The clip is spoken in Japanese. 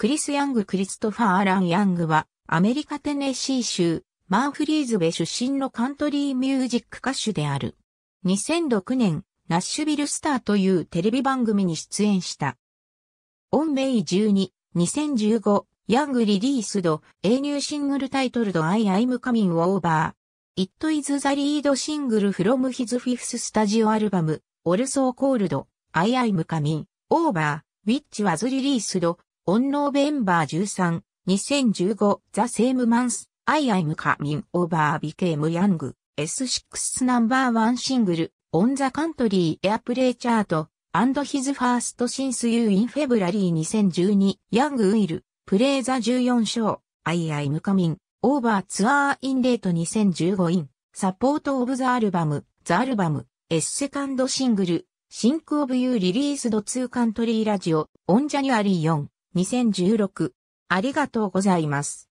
クリス・ヤング・クリストファー・アラン・ヤングは、アメリカ・テネシー州、マーフリーズベ出身のカントリーミュージック歌手である。2006年、ナッシュビル・スターというテレビ番組に出演した。オン・メイ12、2015、ヤング・リリースド、英入シングルタイトルド・アイ・アイム・カミン・オーバー。It is the lead single from his fifth studio album, Also Called, I Am Coming, Over, which was released オンノーベンバー13、2015、ザ・セームマンス、アイ・アイム・カミン・オーバー・ビケーム・ヤング、S6 ナンバーワンシングル、オン・ザ・カントリー・エアプレイチャート、アンド・ヒズ・ファースト・シンス・ユー・イン・フェブラリー2012、ヤング・ウィル、プレイザ14章、アイ・アイム・カミン、オーバー・ツアー・イン・レート2015イン、サポート・オブ・ザ・アルバム、ザ・アルバム、S セカンドシングル、シンク・オブ・ユー・リリースド・ツー・カントリー・ラジオ、オン・ジャニュアリー4。2016。ありがとうございます。